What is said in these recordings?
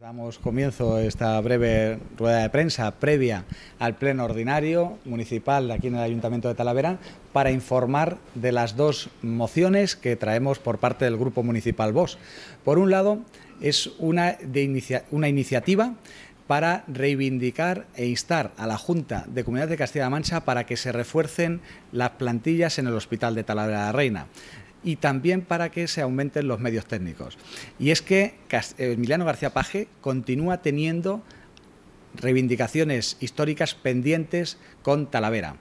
Damos comienzo esta breve rueda de prensa previa al Pleno Ordinario Municipal aquí en el Ayuntamiento de Talavera para informar de las dos mociones que traemos por parte del Grupo Municipal VOS. Por un lado, es una, una iniciativa para reivindicar e instar a la Junta de Comunidad de Castilla-La Mancha para que se refuercen las plantillas en el Hospital de Talavera de la Reina y también para que se aumenten los medios técnicos. Y es que Emiliano García Paje continúa teniendo reivindicaciones históricas pendientes con Talavera.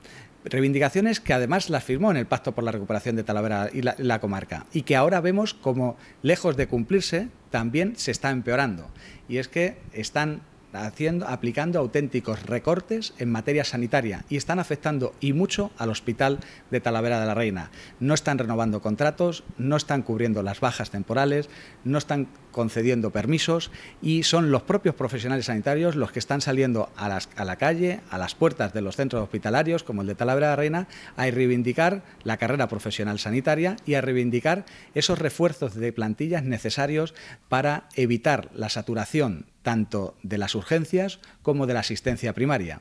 Reivindicaciones que además las firmó en el Pacto por la Recuperación de Talavera y la, comarca y que ahora vemos como, lejos de cumplirse, también se está empeorando. Y es que están haciendo, aplicando auténticos recortes en materia sanitaria y están afectando y mucho al hospital de Talavera de la Reina. No están renovando contratos, no están cubriendo las bajas temporales, no están concediendo permisos y son los propios profesionales sanitarios los que están saliendo a, a la calle, a las puertas de los centros hospitalarios como el de Talavera de la Reina, a reivindicar la carrera profesional sanitaria y a reivindicar esos refuerzos de plantillas necesarios para evitar la saturación tanto de las urgencias como de la asistencia primaria.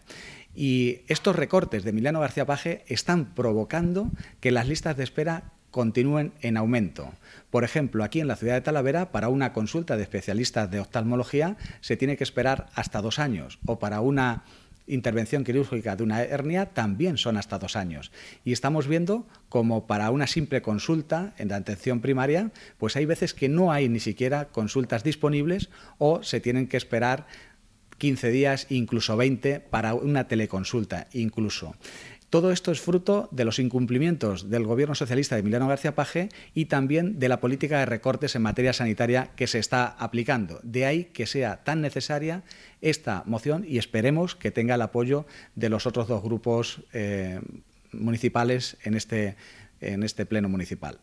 Y estos recortes de Emiliano García Paje están provocando que las listas de espera continúen en aumento. Por ejemplo, aquí en la ciudad de Talavera, para una consulta de especialistas de oftalmología se tiene que esperar hasta dos años o para una intervención quirúrgica de una hernia también son hasta dos años. Y estamos viendo como para una simple consulta en la atención primaria, pues hay veces que no hay ni siquiera consultas disponibles o se tienen que esperar 15 días, incluso 20, para una teleconsulta, incluso. Todo esto es fruto de los incumplimientos del gobierno socialista de Emiliano García Paje y también de la política de recortes en materia sanitaria que se está aplicando. De ahí que sea tan necesaria esta moción y esperemos que tenga el apoyo de los otros dos grupos eh, municipales este, en este, pleno municipal.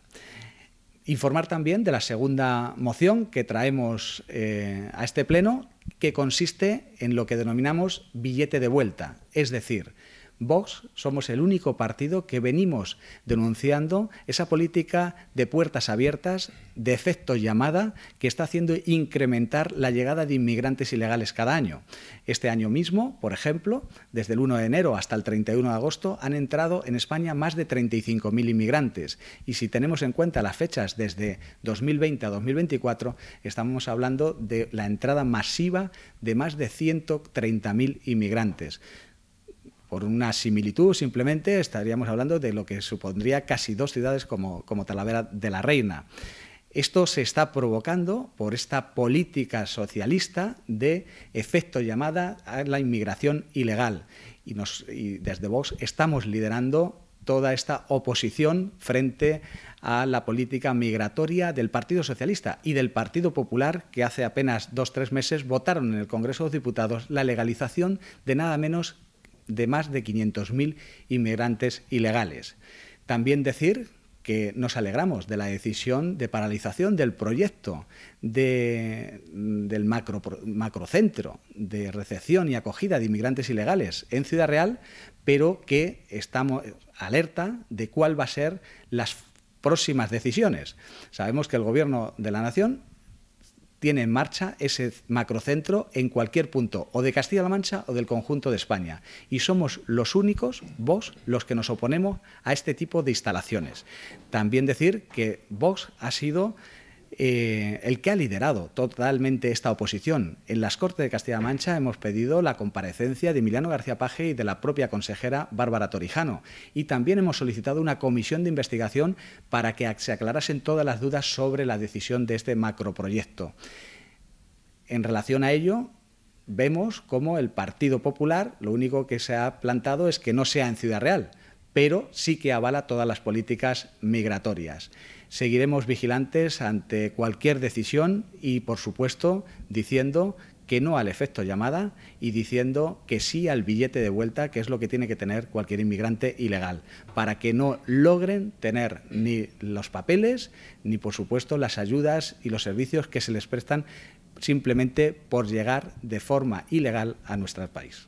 Informar también de la segunda moción que traemos eh, a este pleno, que consiste en lo que denominamos billete de vuelta, es decir, Vox somos el único partido que venimos denunciando esa política de puertas abiertas, de efecto llamada, que está haciendo incrementar la llegada de inmigrantes ilegales cada año. Este año mismo, por ejemplo, desde el 1 de enero hasta el 31 de agosto, han entrado en España más de 35.000 inmigrantes. Y si tenemos en cuenta las fechas desde 2020 a 2024, estamos hablando de la entrada masiva de más de 130.000 inmigrantes por una similitud simplemente estaríamos hablando de lo que supondría casi dos ciudades como, como Talavera de la Reina. Esto se está provocando por esta política socialista de efecto llamada a la inmigración ilegal. Y, desde Vox estamos liderando toda esta oposición frente a la política migratoria del Partido Socialista y del Partido Popular, que hace apenas dos o tres meses votaron en el Congreso de los Diputados la legalización de nada menos de más de 500.000 inmigrantes ilegales. También decir que nos alegramos de la decisión de paralización del proyecto mm, del macro, macrocentro de recepción y acogida de inmigrantes ilegales en Ciudad Real, pero que estamos alerta de cuál va a ser las próximas decisiones. Sabemos que el Gobierno de la Nación tiene en marcha ese macrocentro en cualquier punto, o de Castilla-La Mancha o del conjunto de España. Y somos los únicos, Vox, los que nos oponemos a este tipo de instalaciones. También decir que Vox ha sido eh, el que ha liderado totalmente esta oposición. En las Cortes de Castilla-La Mancha hemos pedido la comparecencia de Emiliano García Paje y de la propia consejera Bárbara Torijano. Y también hemos solicitado una comisión de investigación para que se aclarasen todas las dudas sobre la decisión de este macroproyecto. En relación a ello, vemos cómo el Partido Popular lo único que se ha plantado es que no sea en Ciudad Real, pero sí que avala todas las políticas migratorias. Seguiremos vigilantes ante cualquier decisión y, por supuesto, diciendo que no al efecto llamada y diciendo que sí al billete de vuelta, que es lo que tiene que tener cualquier inmigrante ilegal, para que no logren tener ni los papeles, ni por supuesto las ayudas y los servicios que se les prestan simplemente por llegar de forma ilegal a nuestro país.